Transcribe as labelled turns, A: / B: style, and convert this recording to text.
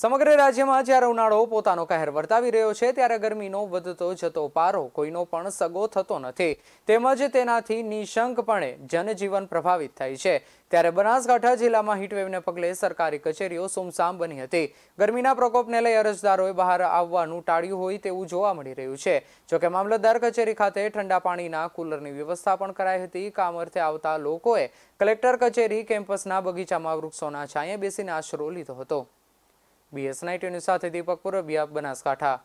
A: સમગ્ર રાજ્યમાં જ્યારે ઉનાળો પોતાનો કહેર વર્તાવી રહ્યો છે ત્યારે ગરમીનો વધતો જતો પારો કોઈનો પણ સગો થતો નથી તેમજ તેનાથી નિશંકપણે જનજીવન પ્રભાવિત થાય છે ત્યારે બનાસકાંઠા જિલ્લામાં હીટવેવને પગલે સરકારી કચેરીઓ સુમસામ બની હતી ગરમીના પ્રકોપને લઈ અરજદારોએ બહાર આવવાનું ટાળ્યું હોય તેવું જોવા મળી રહ્યું છે જોકે મામલતદાર કચેરી ખાતે ઠંડા પાણીના કુલરની વ્યવસ્થા પણ કરાઈ હતી કામ અર્થે આવતા લોકોએ કલેક્ટર કચેરી કેમ્પસના બગીચામાં વૃક્ષોના છાંયે બેસીને આશરો લીધો હતો બીએસ નાઇટ સાથે દીપક પૂરબિયા બનાસકાંઠા